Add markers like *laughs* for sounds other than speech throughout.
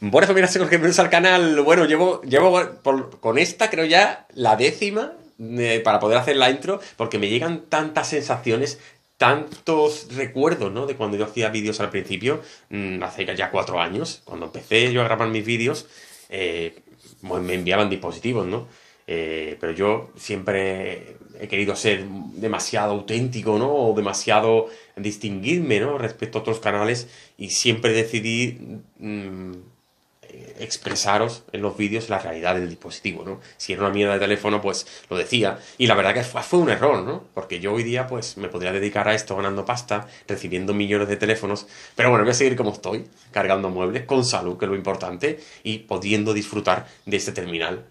Buenas familias mira, *laughs* con que al canal. Bueno, llevo, llevo con esta, creo ya, la décima eh, para poder hacer la intro, porque me llegan tantas sensaciones, tantos recuerdos, ¿no? De cuando yo hacía vídeos al principio, mm, hace ya cuatro años, cuando empecé yo a grabar mis vídeos, eh, pues me enviaban dispositivos, ¿no? Eh, pero yo siempre he querido ser demasiado auténtico, ¿no? O demasiado distinguirme, ¿no? Respecto a otros canales y siempre decidí mm, expresaros en los vídeos la realidad del dispositivo, ¿no? Si era una mierda de teléfono, pues lo decía. Y la verdad que fue, un error, ¿no? Porque yo hoy día, pues, me podría dedicar a esto ganando pasta, recibiendo millones de teléfonos. Pero bueno, voy a seguir como estoy, cargando muebles, con salud, que es lo importante, y pudiendo disfrutar de este terminal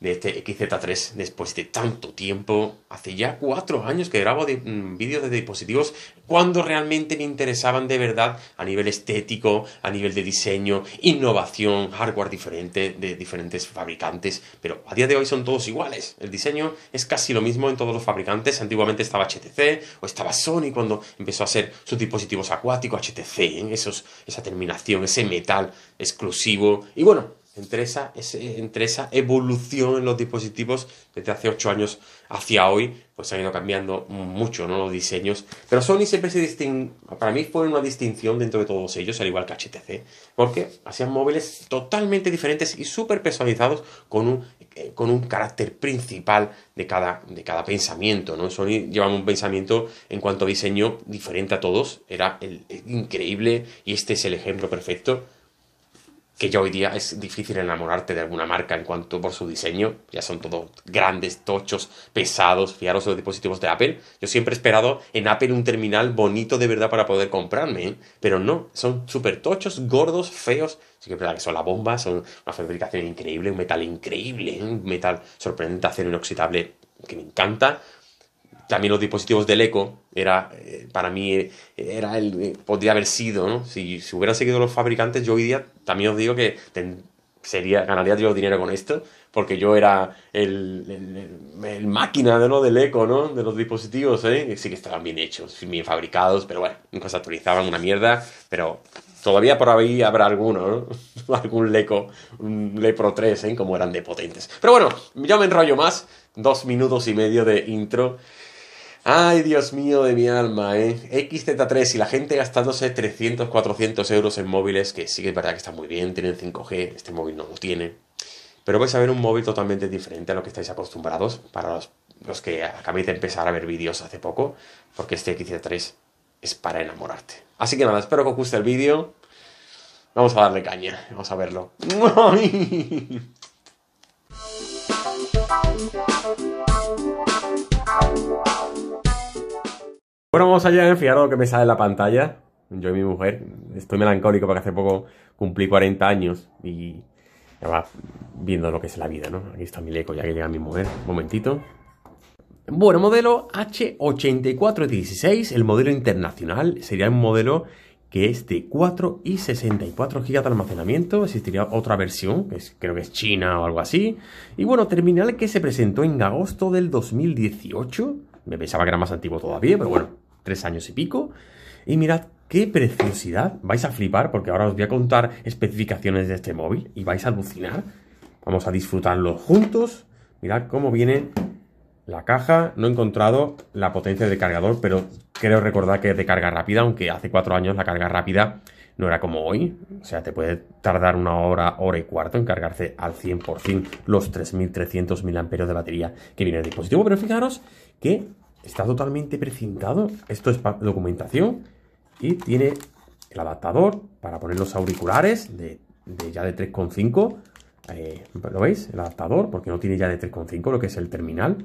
de este XZ3 después de tanto tiempo. Hace ya cuatro años que grabo mm, vídeos de dispositivos cuando realmente me interesaban de verdad a nivel estético, a nivel de diseño, innovación, hardware diferente de diferentes fabricantes. Pero a día de hoy son todos iguales. El diseño es casi lo mismo en todos los fabricantes. Antiguamente estaba HTC o estaba Sony cuando empezó a hacer sus dispositivos acuáticos HTC, ¿eh? Esos, esa terminación, ese metal exclusivo. Y bueno, entre esa, evolución en los dispositivos desde hace 8 años hacia hoy, pues han ido cambiando mucho ¿no? los diseños. Pero Sony siempre se distingue, para mí fue una distinción dentro de todos ellos, al igual que HTC, porque hacían móviles totalmente diferentes y súper personalizados eh, con un, carácter principal de cada, pensamiento. ¿no? Sony llevaba un pensamiento en cuanto a diseño diferente a todos, era increíble y este es el ejemplo perfecto que ya hoy día es difícil enamorarte de alguna marca en cuanto por su diseño, ya son todos grandes, tochos, pesados, fiaros los dispositivos de Apple. Yo siempre he esperado en Apple un terminal bonito de verdad para poder comprarme, ¿eh? pero no, son súper tochos, gordos, feos. Sí que es verdad que son la bomba, son una fabricación increíble, un metal increíble, ¿eh? un metal sorprendente, acero inoxidable que me encanta, también los dispositivos del eco era eh, para mí eh, era el eh, podría haber sido ¿no? si, hubiera hubieran seguido los fabricantes yo hoy día también os digo que sería ganaría yo dinero con esto porque yo era el, máquina de ¿no? del eco ¿no? de los dispositivos ¿eh? sí que estaban bien hechos bien fabricados pero bueno nunca se actualizaban una mierda pero Todavía por ahí habrá alguno, ¿no? *laughs* Algún Leco, un Lepro 3, ¿eh? Como eran de potentes. Pero bueno, ya me enrollo más. Dos minutos y medio de intro. Ay, Dios mío de mi alma, ¿eh? XZ3 y la gente gastándose 300, 400 euros en móviles, que sí que es verdad que está muy bien, tienen 5G, este móvil no lo tiene. Pero vais a ver un móvil totalmente diferente a lo que estáis acostumbrados para los, que acabéis de empezar a ver vídeos hace poco, porque este XZ3 es para enamorarte. Así que nada, espero que os guste el vídeo. Vamos a darle caña, vamos a verlo. *laughs* Bueno, vamos allá, ¿eh? fijaros lo que me sale en la pantalla. Yo y mi mujer. Estoy melancólico porque hace poco cumplí 40 años y ya va viendo lo que es la vida, ¿no? Aquí está mi leco ya que llega mi mujer. Un momentito. Bueno, modelo H8416, el modelo internacional, sería un modelo que es de 4 y 64 GB de almacenamiento. Existiría otra versión, que creo que es China o algo así. Y bueno, terminal que se presentó en agosto del 2018 me pensaba que era más antiguo todavía, pero bueno, tres años y pico. Y mirad qué preciosidad. Vais a flipar porque ahora os voy a contar especificaciones de este móvil y vais a alucinar. Vamos a disfrutarlo juntos. Mirad cómo viene la caja. No he encontrado la potencia de cargador, pero creo recordar que es de carga rápida, aunque hace cuatro años la carga rápida no era como hoy, o sea, te puede tardar una hora, hora y cuarto en cargarse al 100% los 3.300 mAh de batería que viene el dispositivo. Pero fijaros que está totalmente precintado, esto es documentación y tiene el adaptador para poner los auriculares de, de ya de 3.5. Eh, ¿Lo veis? El adaptador, porque no tiene ya de 3.5 lo que es el terminal.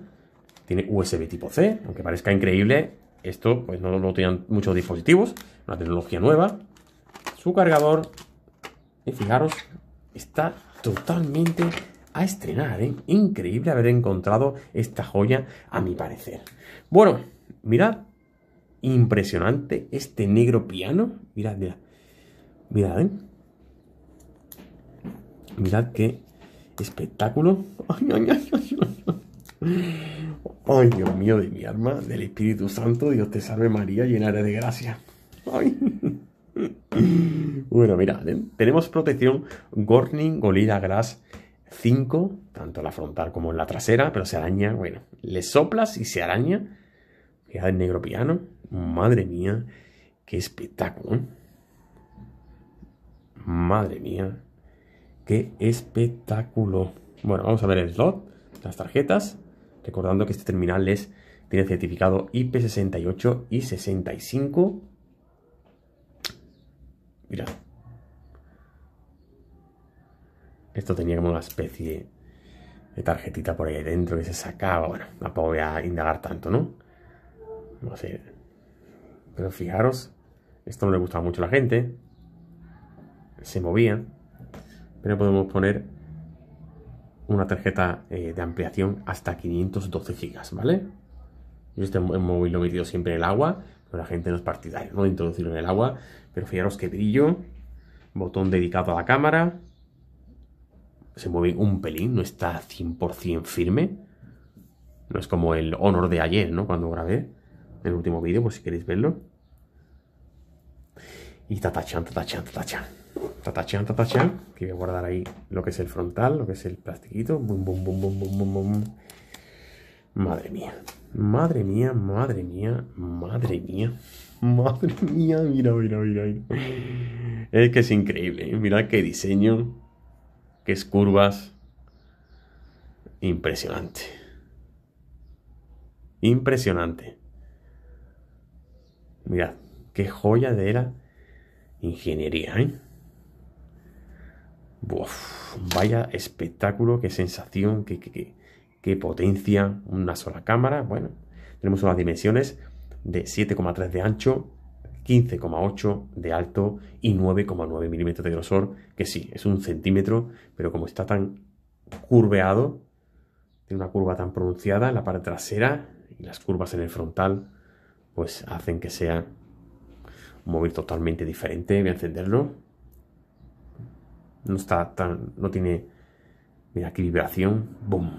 Tiene USB tipo C, aunque parezca increíble, esto pues no lo tenían muchos dispositivos, una tecnología nueva, su cargador. Y fijaros, está totalmente a estrenar, ¿eh? Increíble haber encontrado esta joya, a mi parecer. Bueno, mirad, impresionante este negro piano. Mirad, mirad. Mirad, ¿eh? Mirad qué espectáculo. Ay, Dios mío de mi alma, del Espíritu Santo, Dios te salve María, llena de gracia bueno, mira, tenemos protección Gorning Golira Grass 5, tanto en la frontal como en la trasera, pero se araña, bueno, le soplas y se araña. Fíjate el negro piano, madre mía, qué espectáculo. ¿eh? Madre mía, qué espectáculo. Bueno, vamos a ver el slot, las tarjetas, recordando que este terminal es, tiene certificado IP68 y 65 Esto tenía como una especie de tarjetita por ahí dentro que se sacaba. Bueno, tampoco voy a indagar tanto, ¿no? No sé. Pero fijaros, esto no le gustaba mucho a la gente. Se movía. Pero podemos poner una tarjeta eh, de ampliación hasta 512 gigas, ¿vale? Yo este móvil lo he metido siempre en el agua, pero la gente no es partidaria, ¿no? Introducirlo en el agua, pero fijaros qué brillo, botón dedicado a la cámara, se mueve un pelín, no está 100% firme. No es como el Honor de ayer, ¿no? Cuando grabé el último vídeo, por pues si queréis verlo. Y tatachan, tatachan, tatachan. Tatachan, tatachan. Que voy a guardar ahí lo que es el frontal, lo que es el plastiquito. Madre mía. Madre mía, madre mía, madre mía. Madre mía, mira, mira, mira, mira. Es que es increíble. ¿eh? Mira qué diseño que es curvas. Impresionante. Impresionante. Mirad, qué joya de la ingeniería, ¿eh? vaya espectáculo, qué sensación, qué, potencia. Una sola cámara. Bueno, tenemos unas dimensiones de 7,3 de ancho 15,8 de alto y 9,9 milímetros de grosor, que sí, es un centímetro, pero como está tan curveado, tiene una curva tan pronunciada en la parte trasera y las curvas en el frontal, pues hacen que sea un móvil totalmente diferente. Voy a encenderlo. No está tan. No tiene. Mira, qué vibración. ¡Bum!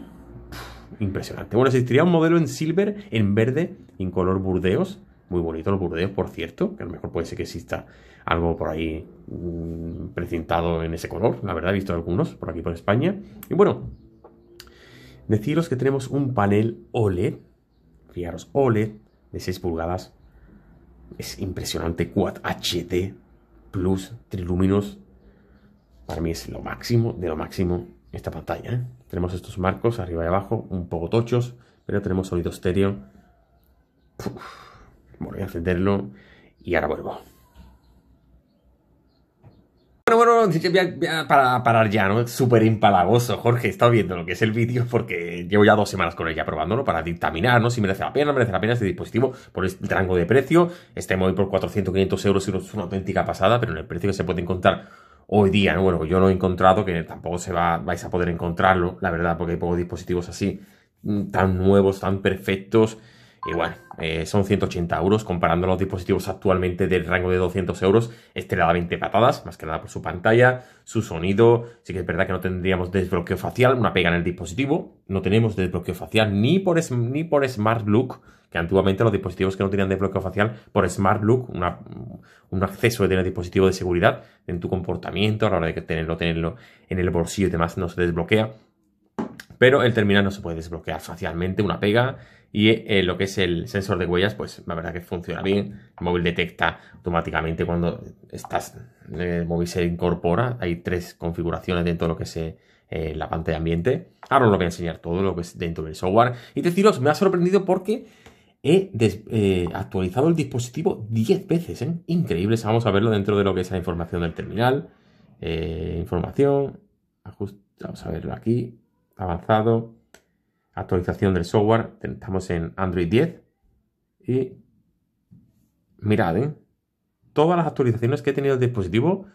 Impresionante. Bueno, existiría un modelo en silver, en verde, en color burdeos, muy bonito los burdeos, por cierto, que a lo mejor puede ser que exista algo por ahí mm, precintado en ese color. La verdad, he visto algunos por aquí por España. Y bueno, deciros que tenemos un panel OLED, fijaros, OLED de 6 pulgadas. Es impresionante, Quad HD Plus, triluminos. Para mí es lo máximo de lo máximo esta pantalla. ¿eh? Tenemos estos marcos arriba y abajo, un poco tochos, pero tenemos sonido estéreo. Bueno, voy a encenderlo y ahora vuelvo. Bueno, bueno, para parar, ya, ¿no? Es súper empalagoso, Jorge. He estado viendo lo que es el vídeo porque llevo ya dos semanas con ella probándolo para dictaminar, ¿no? Si merece la pena, merece la pena este dispositivo por el rango de precio. Este móvil por 400, 500 euros es una auténtica pasada, pero en el precio que se puede encontrar hoy día, ¿no? Bueno, yo lo he encontrado, que tampoco se va, vais a poder encontrarlo, la verdad, porque hay pocos dispositivos así, mm, tan nuevos, tan perfectos Igual, eh, son 180 euros. Comparando los dispositivos actualmente del rango de 200 euros, este da 20 patadas, más que nada por su pantalla, su sonido. Sí que es verdad que no tendríamos desbloqueo facial, una pega en el dispositivo. No tenemos desbloqueo facial ni por, ni por Smart Look, que antiguamente los dispositivos que no tenían desbloqueo facial, por Smart Look, un acceso de tener dispositivo de seguridad en tu comportamiento, a la hora de tenerlo, tenerlo en el bolsillo y demás, no se desbloquea. Pero el terminal no se puede desbloquear facialmente, una pega y eh, lo que es el sensor de huellas, pues la verdad que funciona bien. El móvil detecta automáticamente cuando estás, eh, el móvil se incorpora. Hay tres configuraciones dentro de lo que es eh, la pantalla ambiente. Ahora os lo voy a enseñar todo lo que es dentro del software. Y deciros, me ha sorprendido porque he actualizado el dispositivo 10 veces. Increíble, Vamos a verlo dentro de lo que es la información del terminal. información. vamos a verlo aquí. Avanzado actualización del software. Estamos en Android 10. Y mirad, ¿eh? todas las actualizaciones que he tenido el dispositivo.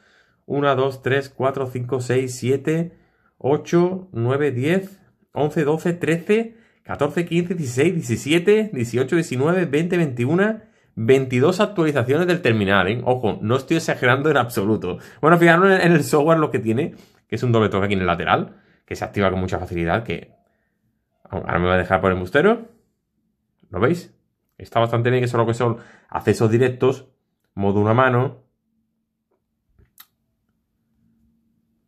1, 2, 3, 4, 5, 6, 7, 8, 9, 10, 11, 12, 13, 14, 15, 16, 17, 18, 19, 20, 21, 22 actualizaciones del terminal. ¿eh? Ojo, no estoy exagerando en absoluto. Bueno, fijaros en el software lo que tiene, que es un doble toque aquí en el lateral, que se activa con mucha facilidad, que Ahora me voy a dejar por el embustero. ¿Lo veis? Está bastante bien, que es lo que son accesos directos, modo una mano.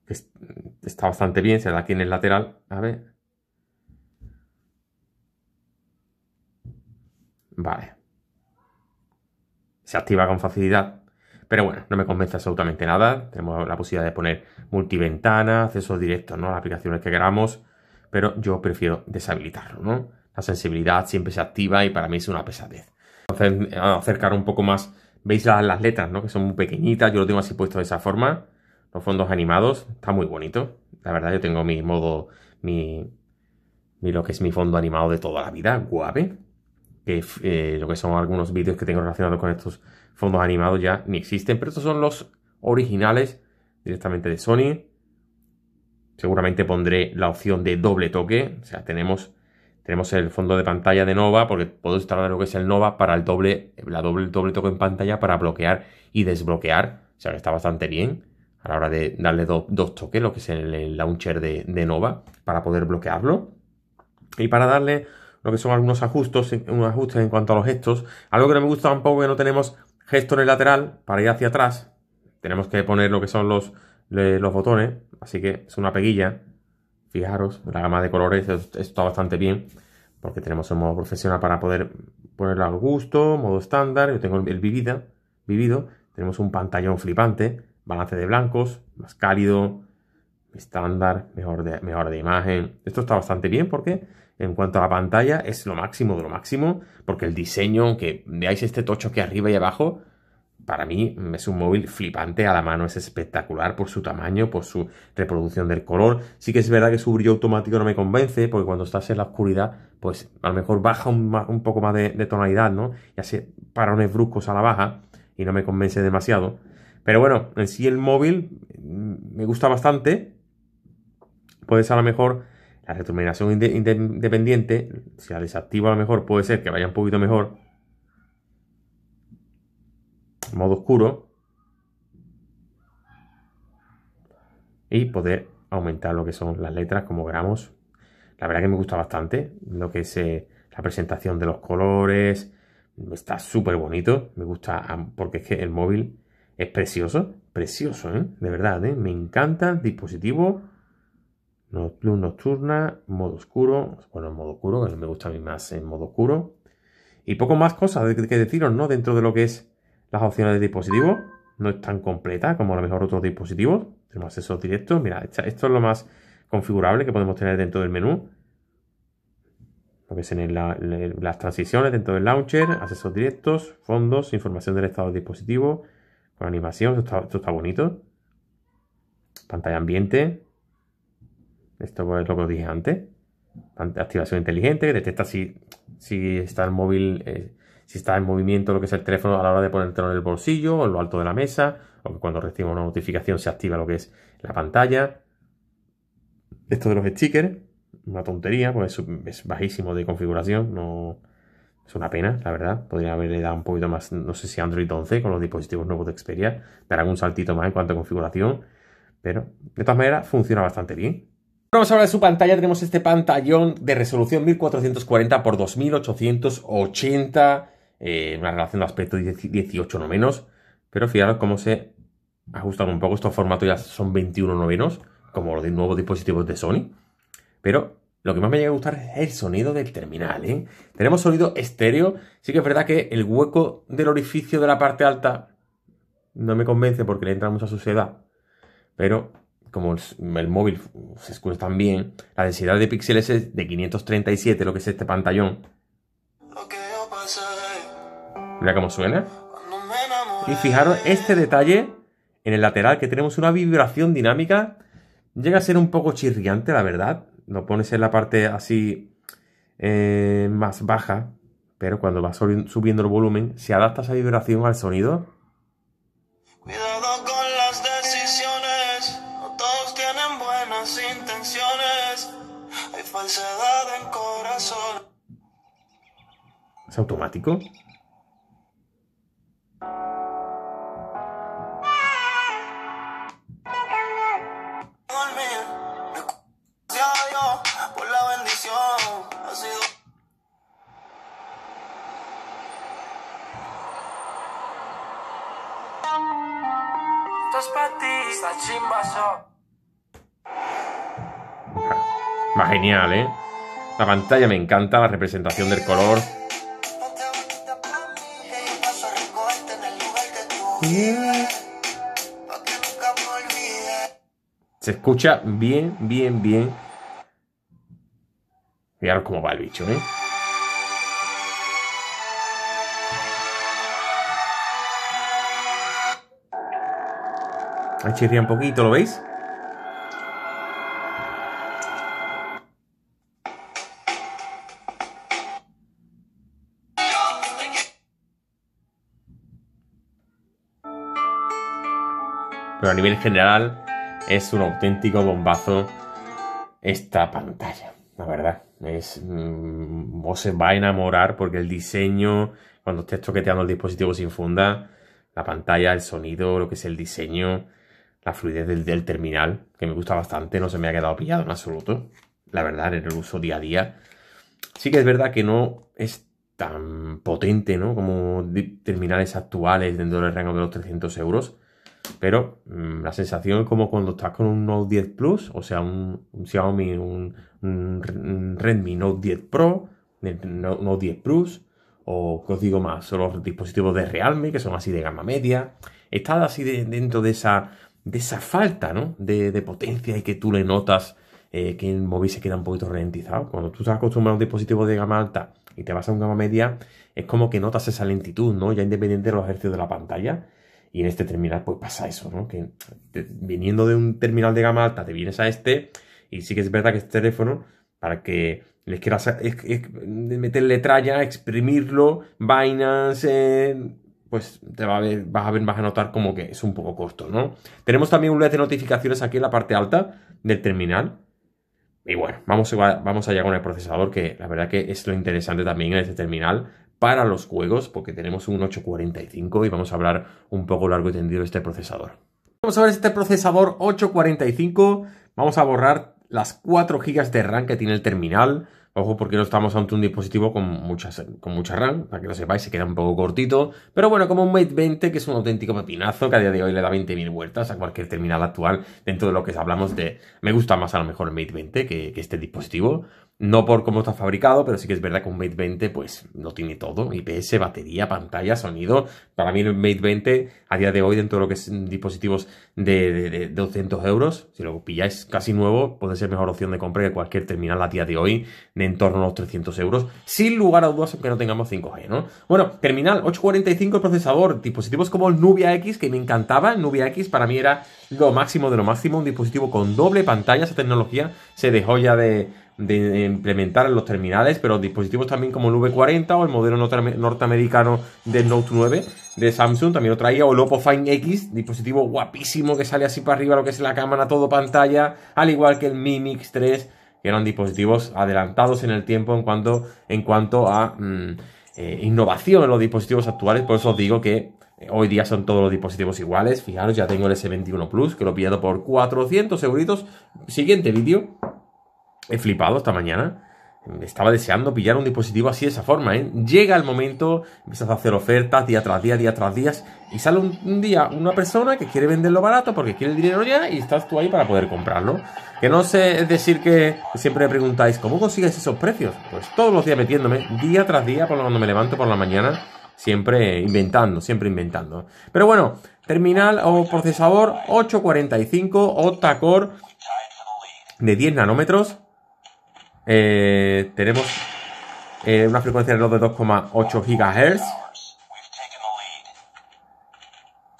Está bastante bien, se da aquí en el lateral. A ver. Vale. Se activa con facilidad. Pero bueno, no me convence absolutamente nada. Tenemos la posibilidad de poner multiventana, accesos directos ¿no? las aplicaciones que queramos pero yo prefiero deshabilitarlo, ¿no? La sensibilidad siempre se activa y para mí es una pesadez. Entonces, eh, acercar un poco más, veis las, letras, ¿no? Que son muy pequeñitas, yo lo tengo así puesto de esa forma, los fondos animados, está muy bonito. La verdad, yo tengo mi modo, mi, lo que es mi fondo animado de toda la vida, guave. Que eh, lo que son algunos vídeos que tengo relacionados con estos fondos animados ya ni existen, pero estos son los originales directamente de Sony. Seguramente pondré la opción de doble toque. O sea, tenemos, tenemos el fondo de pantalla de Nova, porque puedo instalar lo que es el Nova para el doble, la doble, doble toque en pantalla para bloquear y desbloquear. O sea, que está bastante bien a la hora de darle dos toques, lo que es el, launcher de, Nova, para poder bloquearlo. Y para darle lo que son algunos ajustes, unos ajustes en cuanto a los gestos. Algo que no me gusta tampoco que no tenemos gesto en el lateral para ir hacia atrás. Tenemos que poner lo que son los los botones, así que es una peguilla. Fijaros, la gama de colores esto está bastante bien, porque tenemos el modo profesional para poder ponerlo al gusto, modo estándar, yo tengo el vivida, vivido, tenemos un pantallón flipante, balance de blancos, más cálido, estándar, mejor de, mejor de imagen. Esto está bastante bien porque en cuanto a la pantalla es lo máximo de lo máximo, porque el diseño, que veáis este tocho que arriba y abajo, para mí es un móvil flipante a la mano, es espectacular por su tamaño, por su reproducción del color. Sí que es verdad que su brillo automático no me convence, porque cuando estás en la oscuridad, pues a lo mejor baja un, poco más de, tonalidad, ¿no? Y hace parones bruscos a la baja y no me convence demasiado. Pero bueno, en sí el móvil mm, me gusta bastante. Puede ser a lo mejor la determinación independiente, si la desactivo a lo mejor puede ser que vaya un poquito mejor modo oscuro y poder aumentar lo que son las letras como gramos. La verdad que me gusta bastante lo que es eh, la presentación de los colores. Está súper bonito. Me gusta porque es que el móvil es precioso. Precioso, ¿eh? De verdad, ¿eh? Me encanta el dispositivo. Luz nocturna, modo oscuro. Bueno, modo oscuro, que me gusta a mí más en modo oscuro. Y poco más cosas que deciros, ¿no? Dentro de lo que es las opciones de dispositivo no es tan completa como a lo mejor otros dispositivos. Tenemos accesos directos. Mira, esto es lo más configurable que podemos tener dentro del menú. Lo que son las transiciones dentro del launcher, accesos directos, fondos, información del estado del dispositivo, con animación, esto está, bonito. Pantalla ambiente, esto pues, es lo que os dije antes. Activación inteligente, que detecta si, si está el móvil eh, si está en movimiento lo que es el teléfono a la hora de ponértelo en el bolsillo o en lo alto de la mesa, o que cuando reciba una notificación se activa lo que es la pantalla. Esto de los stickers, una tontería, pues es bajísimo de configuración, no es una pena, la verdad. Podría haberle dado un poquito más, no sé si Android 11 con los dispositivos nuevos de Xperia dar algún saltito más en cuanto a configuración, pero de todas maneras funciona bastante bien. Vamos a hablar de su pantalla. Tenemos este pantallón de resolución 1440 x 2880 eh, una relación de aspecto 18 no menos, pero fijaros cómo se ajustan un poco, estos formatos ya son 21 menos como los de nuevos dispositivos de Sony, pero lo que más me llega a gustar es el sonido del terminal. ¿eh? Tenemos sonido estéreo. Sí que es verdad que el hueco del orificio de la parte alta no me convence porque le entra mucha suciedad. Pero como el, móvil se escucha también bien, la densidad de píxeles es de 537, lo que es este pantallón. Mira cómo suena. Y fijaros este detalle en el lateral, que tenemos una vibración dinámica. Llega a ser un poco chirriante, la verdad. Lo pones en la parte así eh, más baja, pero cuando vas subiendo el volumen, se adapta esa vibración al sonido. las decisiones, todos tienen buenas intenciones. falsedad corazón. Es automático. genial, ¿eh? La pantalla me encanta, la representación del color. Se escucha bien, bien, bien. Fijaros cómo va el bicho, ¿eh? Chirría un poquito, ¿lo veis? pero a nivel general es un auténtico bombazo esta pantalla, la verdad. Es, mmm, os va a enamorar porque el diseño, cuando estés toqueteando el dispositivo sin funda, la pantalla, el sonido, lo que es el diseño, la fluidez del, terminal, que me gusta bastante, no se me ha quedado pillado en absoluto, la verdad, en el uso día a día. Sí que es verdad que no es tan potente, ¿no? Como terminales actuales dentro del rango de los 300 euros, pero mm, la sensación es como cuando estás con un Note 10 Plus, o sea, un, Xiaomi, un, Redmi Note 10 Pro, Note 10 Plus, o que os digo más? Son los dispositivos de Realme, que son así de gama media. Estás así dentro de esa, de esa falta, ¿no? De, potencia y que tú le notas eh, que el móvil se queda un poquito ralentizado. Cuando tú estás acostumbrado a un dispositivo de gama alta y te vas a un gama media, es como que notas esa lentitud, ¿no? Ya independiente de los ejercicios de la pantalla y en este terminal, pues pasa eso, ¿no? Que viniendo de un terminal de gama alta, te vienes a este, y sí que es verdad que este teléfono, para que les quieras meter es, meterle tralla, exprimirlo, vainas, eh, pues te va a ver, vas a ver, vas a notar como que es un poco corto, ¿no? Tenemos también un LED de notificaciones aquí en la parte alta del terminal. Y bueno, vamos vamos allá con el procesador, que la verdad que es lo interesante también en este terminal para los juegos, porque tenemos un 845 y vamos a hablar un poco largo y tendido de este procesador. Vamos a ver este procesador 845, vamos a borrar las 4 GB de RAM que tiene el terminal, Ojo porque no estamos ante un dispositivo con, muchas, con mucha RAM, para que lo sepáis, se queda un poco cortito. Pero bueno, como un Mate 20, que es un auténtico pepinazo, que a día de hoy le da 20.000 vueltas a cualquier terminal actual, dentro de lo que hablamos de... Me gusta más a lo mejor el Mate 20 que este dispositivo. No por cómo está fabricado, pero sí que es verdad que un Mate 20 pues no tiene todo. IPS, batería, pantalla, sonido. Para mí el Mate 20 a día de hoy dentro de lo que es dispositivos de, de, 200 euros, si lo pilláis casi nuevo, puede ser mejor opción de compra que cualquier terminal a día de hoy de en torno a los 300 euros. Sin lugar a dudas aunque no tengamos 5G, ¿no? Bueno, terminal 845 procesador, dispositivos como el Nubia X que me encantaba. Nubia X para mí era lo máximo de lo máximo, un dispositivo con doble pantalla. Esa tecnología se dejó ya de de implementar en los terminales, pero dispositivos también como el V40 o el modelo norteamericano del Note 9 de Samsung, también lo traía, o el Oppo Find X, dispositivo guapísimo que sale así para arriba lo que es la cámara, todo pantalla, al igual que el Mi Mix 3, que eran dispositivos adelantados en el tiempo en cuanto, en cuanto a mm, eh, innovación en los dispositivos actuales, por eso os digo que eh, Hoy día son todos los dispositivos iguales. Fijaros, ya tengo el S21 Plus, que lo he pillado por 400 euros Siguiente vídeo. He flipado esta mañana. Estaba deseando pillar un dispositivo así de esa forma, ¿eh? Llega el momento, empiezas a hacer ofertas día tras día, día tras día, y sale un, día una persona que quiere venderlo barato porque quiere el dinero ya y estás tú ahí para poder comprarlo. Que no sé, es decir que siempre me preguntáis, ¿cómo consigues esos precios? Pues todos los días metiéndome, día tras día, por cuando me levanto por la mañana, siempre inventando, siempre inventando. Pero bueno, terminal o procesador 845 octa-core de 10 nanómetros, eh, tenemos eh, una frecuencia de 2,8 GHz.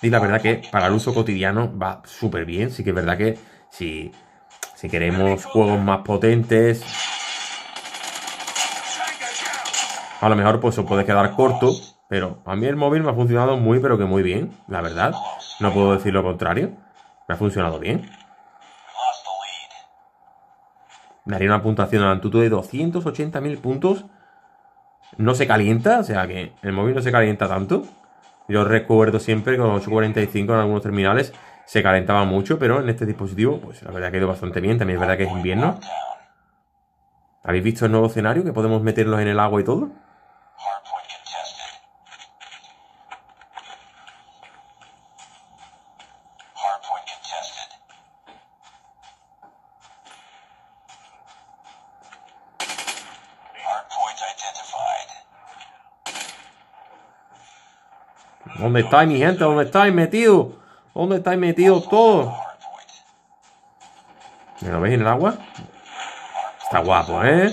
Y la verdad que para el uso cotidiano va súper bien. Sí que es verdad que si, si queremos juegos más potentes, a lo mejor pues os puede quedar corto. Pero a mí el móvil me ha funcionado muy, pero que muy bien, la verdad. No puedo decir lo contrario. Me ha funcionado bien daría una puntuación a Antutu de 280.000 puntos. No se calienta, o sea que el móvil no se calienta tanto. Yo recuerdo siempre que con 845 en algunos terminales se calentaba mucho, pero en este dispositivo, pues la verdad que ha ido bastante bien. También es verdad que es invierno. ¿Habéis visto el nuevo escenario que podemos meterlos en el agua y todo? ¿Dónde está mi gente? ¿Dónde estáis metido? ¿Dónde estáis metidos todo? ¿Me lo veis en el agua? Está guapo, ¿eh?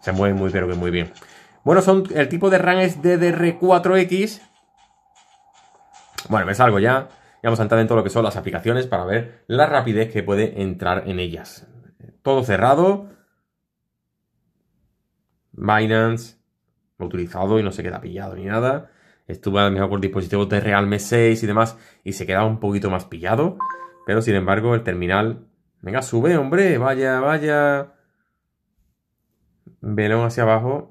Se mueve muy, pero que muy bien. Bueno, son el tipo de RAM es DDR4X. Bueno, me salgo ya. Y vamos a entrar en todo lo que son las aplicaciones para ver la rapidez que puede entrar en ellas. Todo cerrado. Binance. Lo utilizado y no se queda pillado ni nada. Estuvo a lo mejor por dispositivos de Realme 6 y demás y se queda un poquito más pillado. Pero sin embargo, el terminal. Venga, sube, hombre. Vaya, vaya. Velón hacia abajo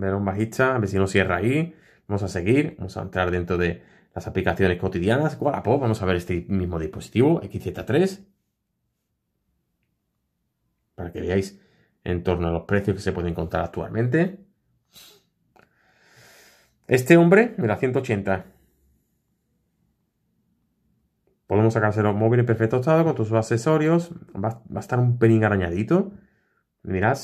ver un bajista, a ver si no cierra ahí. Vamos a seguir, vamos a entrar dentro de las aplicaciones cotidianas. Wallapop, vamos a ver este mismo dispositivo, XZ3. Para que veáis en torno a los precios que se pueden encontrar actualmente. Este hombre, mira, 180. Podemos sacarse los móviles en perfecto estado con tus accesorios. Va, va a estar un pelín arañadito. Mirad,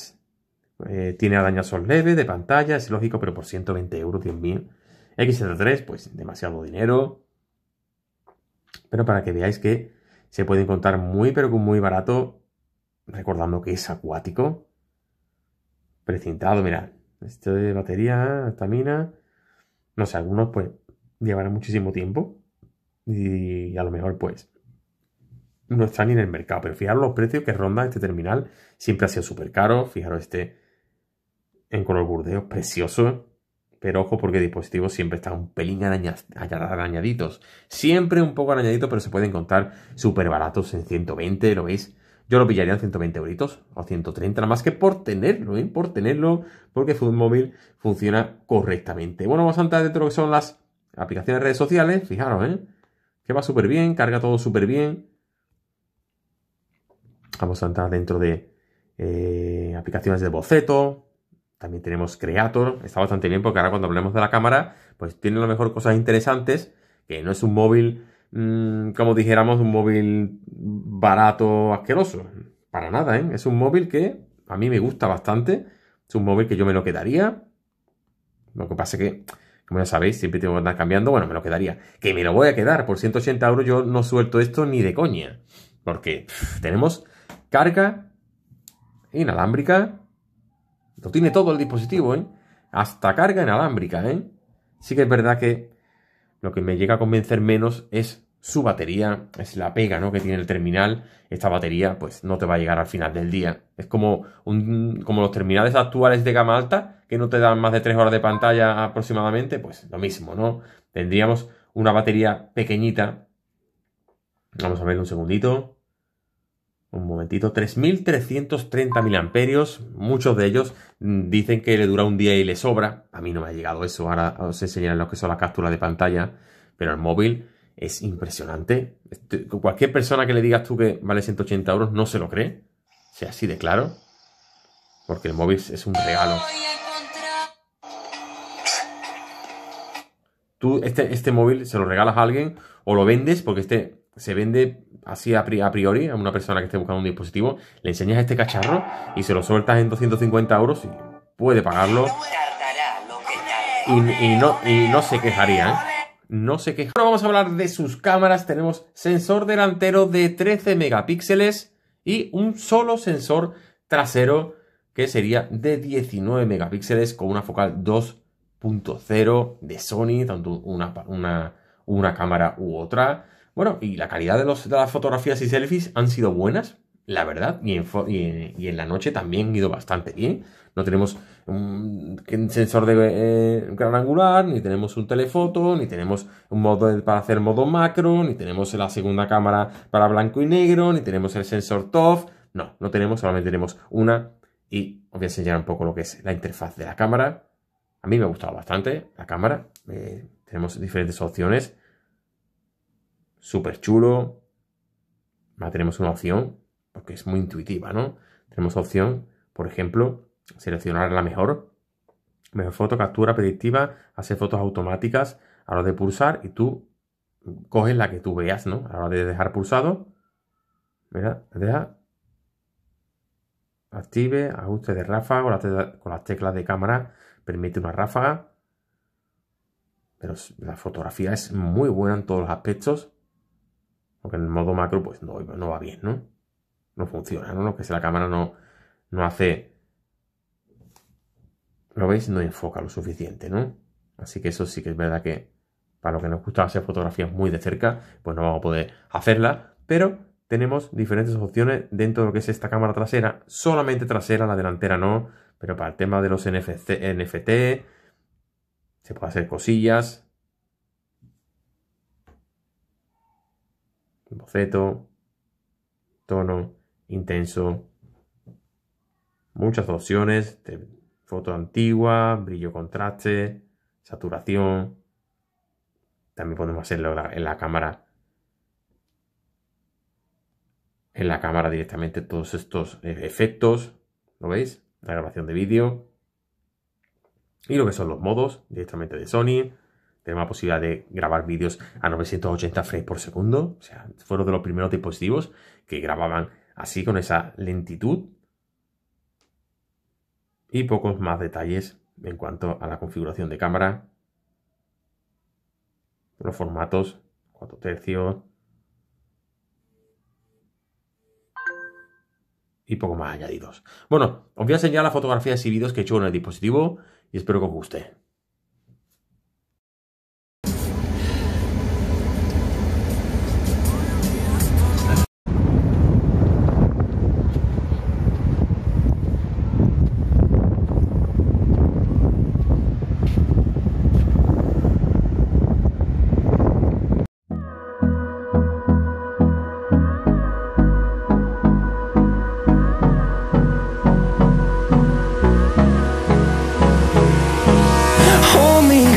eh, tiene arañazos leves de pantalla, es lógico, pero por 120 euros, 10.000. x 3 pues demasiado dinero. Pero para que veáis que se puede encontrar muy, pero muy barato, recordando que es acuático. Precintado, mirad. Este de batería, estamina. No sé, algunos pues llevarán muchísimo tiempo. Y a lo mejor pues no están ni en el mercado. Pero fijaros los precios que ronda este terminal. Siempre ha sido súper caro. Fijaros este en color burdeo, precioso. Pero ojo porque el dispositivo siempre está un pelín arañaditos. Siempre un poco arañaditos, pero se pueden encontrar súper baratos en 120, ¿lo veis? Yo lo pillaría en 120 euritos o 130, nada más que por tenerlo, ¿eh? Por tenerlo, porque Móvil funciona correctamente. Bueno, vamos a entrar dentro de lo que son las aplicaciones de redes sociales. Fijaros, ¿eh? Que va súper bien, carga todo súper bien. Vamos a entrar dentro de eh, aplicaciones de boceto, también tenemos Creator, está bastante bien porque ahora cuando hablemos de la cámara, pues tiene a lo mejor cosas interesantes, que no es un móvil, mm, como dijéramos, un móvil barato, asqueroso. Para nada, ¿eh? Es un móvil que a mí me gusta bastante, es un móvil que yo me lo quedaría. Lo que pasa es que, como ya sabéis, siempre tengo que andar cambiando, bueno, me lo quedaría. Que me lo voy a quedar, por 180 euros yo no suelto esto ni de coña. Porque tenemos carga inalámbrica, lo tiene todo el dispositivo, ¿eh? Hasta carga inalámbrica, ¿eh? Sí que es verdad que lo que me llega a convencer menos es su batería, es la pega ¿no? que tiene el terminal. Esta batería, pues no te va a llegar al final del día. Es como, como los terminales actuales de gama alta, que no te dan más de 3 horas de pantalla aproximadamente, pues lo mismo, ¿no? Tendríamos una batería pequeñita. Vamos a ver un segundito un momentito, 3.330 mil muchos de ellos mm, dicen que le dura un día y le sobra, a mí no me ha llegado eso, ahora os enseñaré lo que son las capturas de pantalla, pero el móvil es impresionante, este, cualquier persona que le digas tú que vale 180 euros no se lo cree, sea así de claro, porque el móvil es un regalo. Tú este, este móvil se lo regalas a alguien o lo vendes porque este se vende así a, priori a una persona que esté buscando un dispositivo, le enseñas este cacharro y se lo sueltas en 250 euros y puede pagarlo. Y, no, y no se quejaría ¿eh? No se qué. Ahora vamos a hablar de sus cámaras. Tenemos sensor delantero de 13 megapíxeles y un solo sensor trasero que sería de 19 megapíxeles con una focal 2.0 de Sony, tanto una, una cámara u otra bueno, y la calidad de, las fotografías y selfies han sido buenas, la verdad, y en, la noche también ha ido bastante bien. No tenemos un, sensor de eh, gran angular, ni tenemos un telefoto, ni tenemos un modo para hacer modo macro, ni tenemos la segunda cámara para blanco y negro, ni tenemos el sensor TOF. No, no tenemos, solamente tenemos una. Y os voy a enseñar un poco lo que es la interfaz de la cámara. A mí me ha gustado bastante la cámara. Eh, tenemos diferentes opciones súper chulo. Ahora tenemos una opción, porque es muy intuitiva, ¿no? Tenemos opción, por ejemplo, seleccionar la mejor, mejor foto, captura predictiva, Hace fotos automáticas a la hora de pulsar y tú coges la que tú veas, ¿no? A la hora de dejar pulsado, mira, deja, active, ajuste de ráfaga con las teclas de cámara, permite una ráfaga. Pero la fotografía es muy buena en todos los aspectos. Porque en el modo macro, pues no, no va bien, ¿no? No funciona, ¿no? Lo que es la cámara no, no hace. ¿Lo veis? No enfoca lo suficiente, ¿no? Así que eso sí que es verdad que para lo que nos gusta hacer fotografías muy de cerca, pues no vamos a poder hacerla, pero tenemos diferentes opciones dentro de lo que es esta cámara trasera, solamente trasera, la delantera no, pero para el tema de los NFC, NFT, se puede hacer cosillas, boceto, tono, intenso, muchas opciones de foto antigua, brillo contraste, saturación. También podemos hacerlo en la cámara. En la cámara directamente todos estos e, efectos. ¿Lo veis? La grabación de vídeo. Y lo que son los modos directamente de Sony tenemos la posibilidad de grabar vídeos a 980 frames por segundo. O sea, fueron de los primeros dispositivos que grababan así con esa lentitud. Y pocos más detalles en cuanto a la configuración de cámara. Los formatos 4 tercios. Y poco más añadidos. Bueno, os voy a enseñar las fotografías y vídeos que he hecho en el dispositivo y espero que os guste.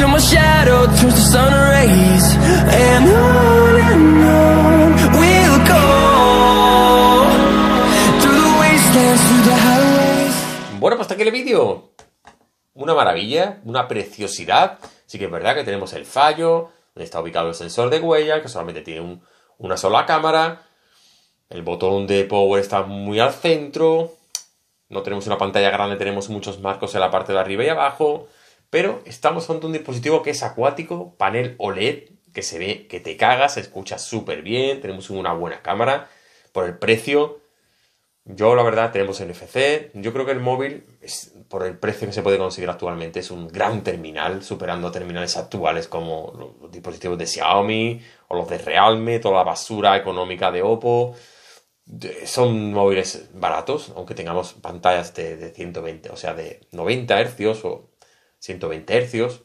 Bueno, pues hasta aquí el vídeo Una maravilla, una preciosidad Sí que es verdad que tenemos el fallo Donde está ubicado el sensor de huella Que solamente tiene una sola cámara el botón de power está muy al centro. No tenemos una pantalla grande, tenemos muchos marcos en la parte de arriba y abajo. Pero estamos ante un dispositivo que es acuático, panel OLED, que se ve que te cagas, se escucha súper bien, tenemos una buena cámara, por el precio, yo la verdad tenemos NFC, yo creo que el móvil, por el precio que se puede conseguir actualmente, es un gran terminal, superando terminales actuales como los, dispositivos de Xiaomi o los de Realme, toda la basura económica de Oppo. son móviles baratos, aunque tengamos pantallas de, de 120, o sea, de 90 hercios o 120 Hz,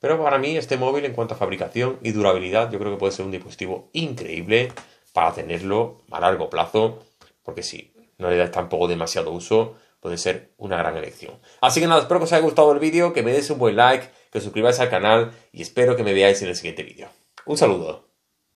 Pero para mí este móvil en cuanto a fabricación y durabilidad yo creo que puede ser un dispositivo increíble para tenerlo a largo plazo, porque si no le das tampoco demasiado uso, puede ser una gran elección. Así que nada, espero que os haya gustado el vídeo, que me des un buen like, que os suscribáis al canal y espero que me veáis en el siguiente vídeo. Un saludo.